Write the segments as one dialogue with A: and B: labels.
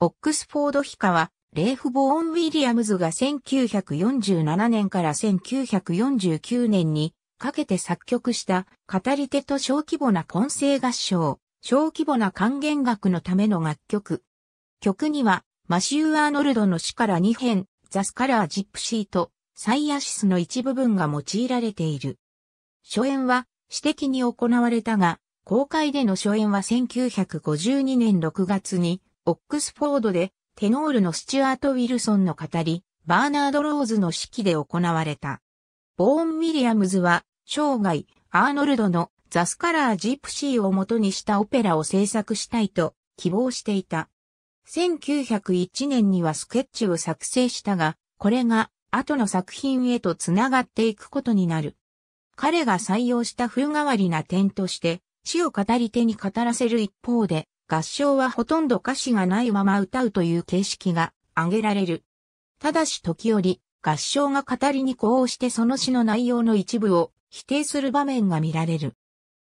A: オックスフォードヒカは、レーフ・ボーン・ウィリアムズが1947年
B: から1949年にかけて作曲した語り手と小規模な混声合唱、小規模な還元楽のための楽曲。曲にはマシュー・アーノルドの詩から2編、ザ・スカラー・ジップシーとサイアシスの一部分が用いられている。初演は私的に行われたが、公開での初演は1952年6月にオックスフォードで、テノールのスチュアート・ウィルソンの語り、バーナード・ローズの指揮で行われた。ボーン・ウィリアムズは、生涯、アーノルドのザスカラー・ジプシーを元にしたオペラを制作したいと希望していた。1901年にはスケッチを作成したが、これが後の作品へと繋がっていくことになる。彼が採用した風変わりな点として、死を語り手に語らせる一方で、合唱はほとんど歌詞がないまま歌うという形式が挙げられる。ただし時折、合唱が語りに呼応してその詩の内容の一部を否定する場面が見られる。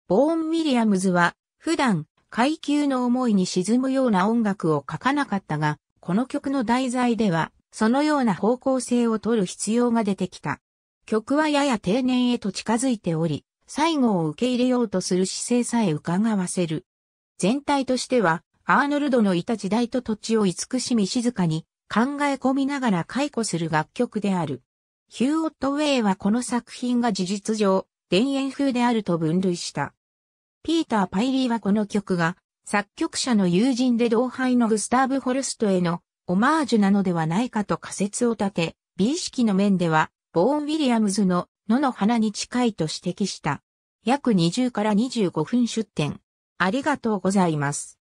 B: ボーン・ウィリアムズは普段階級の思いに沈むような音楽を書かなかったが、この曲の題材ではそのような方向性を取る必要が出てきた。曲はやや定年へと近づいており、最後を受け入れようとする姿勢さえ伺わせる。全体としては、アーノルドのいた時代と土地を慈しみ静かに考え込みながら解雇する楽曲である。ヒュー・オットウェイはこの作品が事実上、田園風であると分類した。ピーター・パイリーはこの曲が、作曲者の友人で同輩のグスターブ・ホルストへのオマージュなのではないかと仮説を立て、美意識の面では、ボーン・ウィリアムズの野の花に近いと指摘した。約20から25
A: 分出展。ありがとうございます。